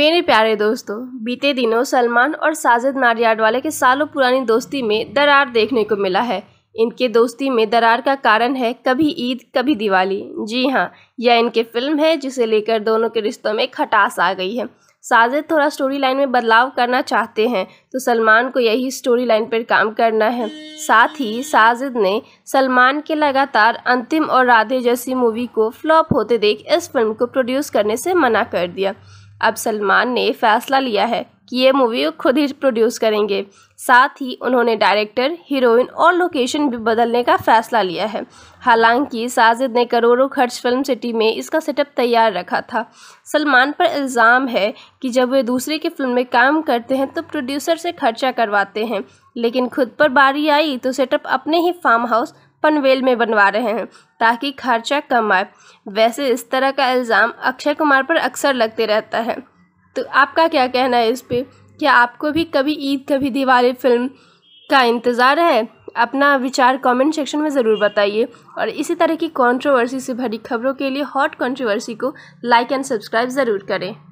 मेरे प्यारे दोस्तों बीते दिनों सलमान और साजिद नारियाड वाले के सालों पुरानी दोस्ती में दरार देखने को मिला है इनके दोस्ती में दरार का कारण है कभी ईद कभी दिवाली जी हाँ यह इनके फिल्म है जिसे लेकर दोनों के रिश्तों में खटास आ गई है साजिद थोड़ा स्टोरी लाइन में बदलाव करना चाहते हैं तो सलमान को यही स्टोरी लाइन पर काम करना है साथ ही साजिद ने सलमान के लगातार अंतिम और राधे जैसी मूवी को फ्लॉप होते देख इस फिल्म को प्रोड्यूस करने से मना कर दिया अब सलमान ने फैसला लिया है कि ये मूवी खुद ही प्रोड्यूस करेंगे साथ ही उन्होंने डायरेक्टर हीरोइन और लोकेशन भी बदलने का फैसला लिया है हालांकि साजिद ने करोड़ों खर्च फिल्म सिटी में इसका सेटअप तैयार रखा था सलमान पर इल्ज़ाम है कि जब वे दूसरे की फिल्म में काम करते हैं तो प्रोड्यूसर से खर्चा करवाते हैं लेकिन खुद पर बारी आई तो सेटअप अपने ही फार्म हाउस पनवेल में बनवा रहे हैं ताकि खर्चा कम आए वैसे इस तरह का इल्ज़ाम अक्षय कुमार पर अक्सर लगते रहता है तो आपका क्या कहना है इस पर क्या आपको भी कभी ईद कभी दिवाली फिल्म का इंतज़ार है अपना विचार कमेंट सेक्शन में ज़रूर बताइए और इसी तरह की कंट्रोवर्सी से भरी खबरों के लिए हॉट कंट्रोवर्सी को लाइक एंड सब्सक्राइब ज़रूर करें